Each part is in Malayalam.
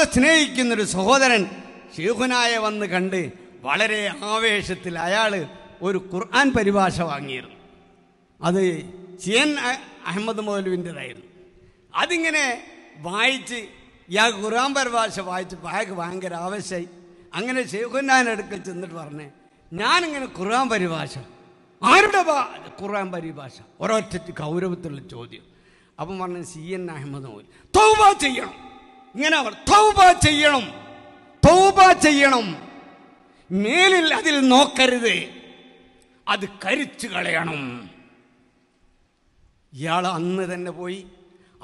ഉസ്താദ് സ്നേഹിക്കുന്നൊരു സഹോദരൻ ഷെയ്ഖുനായ വന്ന് കണ്ട് വളരെ ആവേശത്തിൽ അയാൾ ഒരു ഖുർആൻ പരിഭാഷ വാങ്ങിയിരുന്നു അത് ചിയൻ അഹമ്മദ് മൗലുവിൻ്റെതായിരുന്നു അതിങ്ങനെ വായിച്ച് ഇയാൾ ഖുർആൻ പരിഭാഷ വായിച്ച് അയാൾക്ക് ഭയങ്കര ആവശ്യമായി അങ്ങനെ ഷെയ്ഖുനാൻ്റെ അടുക്കൽ ചെന്നിട്ട് പറഞ്ഞേ ഞാനിങ്ങനെ ഖുർആൻ പരിഭാഷ ആരുടെ ഖുർആൻ പരിഭാഷ ഒരൊറ്റ ഗൗരവത്തിലുള്ള ചോദ്യം അപ്പം പറഞ്ഞു സി എൻ അഹമ്മദ് മൗലി തൗബ ചെയ്യണം ഇങ്ങനെ അവർ തൗബ ചെയ്യണം തൗബ ചെയ്യണം മേലിൽ അതിൽ നോക്കരുത് അത് കരിച്ചു കളയണം ഇയാൾ അന്ന് തന്നെ പോയി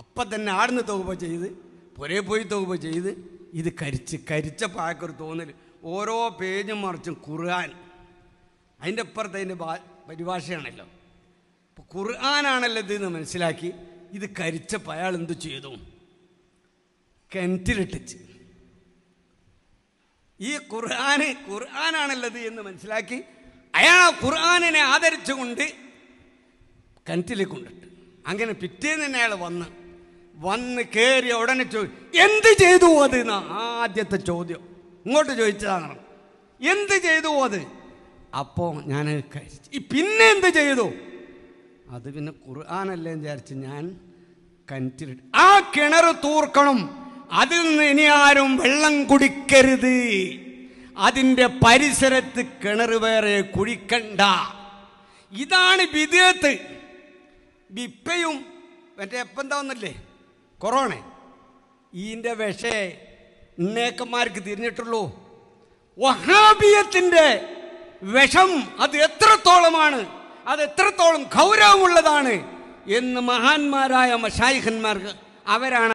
അപ്പം തന്നെ ആടുന്ന് തൗബ ചെയ്ത് പുരേ പോയി തൗബ ചെയ്ത് ഇത് കരിച്ച് കരിച്ച പായക്കൊരു തോന്നൽ ഓരോ പേജും മറിച്ചും ഖുർആൻ അതിൻ്റെ അപ്പുറത്ത് അതിൻ്റെ പരിഭാഷയാണല്ലോ ഖുർആനാണല്ലോ ഇത് മനസ്സിലാക്കി ഇത് കരിച്ചപ്പോൾ അയാൾ എന്തു ചെയ്തു കിണറ്റിലിട്ടിച്ച് ഈ ഖുർആാന് ഖുർആാനാണുള്ളത് എന്ന് മനസ്സിലാക്കി അയാൾ ഖുർആാനിനെ ആദരിച്ചുകൊണ്ട് കിണറ്റിൽ കൊണ്ടിട്ട് അങ്ങനെ പിറ്റേന്ന് തന്നെ അയാൾ വന്ന് വന്ന് കയറിയ ഉടനെ ചോദിച്ചു എന്ത് ചെയ്തു അത് ആദ്യത്തെ ചോദ്യം ഇങ്ങോട്ട് ചോദിച്ചതാണ് എന്ത് ചെയ്തു അത് അപ്പോൾ ഞാൻ ഈ പിന്നെ എന്ത് ചെയ്തു അത് പിന്നെ ഖുർആാനല്ലേ വിചാരിച്ച് ഞാൻ കിണറ്റിലിട്ട് ആ കിണർ തൂർക്കണം അതിൽ നിന്ന് ഇനി ആരും വെള്ളം കുടിക്കരുത് അതിൻ്റെ പരിസരത്ത് കിണർ വേറെ കുഴിക്കണ്ട ഇതാണ് വിദേത്ത് വിപ്പയും മറ്റേ എപ്പം എന്താവുന്നില്ലേ കൊറോണ ഈൻ്റെ വിഷയെ ഇന്നേക്കന്മാർക്ക് തിരിഞ്ഞിട്ടുള്ളൂ വഹാബിയത്തിൻ്റെ വിഷം അത് എത്രത്തോളമാണ് അത് എത്രത്തോളം ഗൗരവമുള്ളതാണ് എന്ന് മഹാന്മാരായ മഷായിഖന്മാർക്ക് അവരാണ്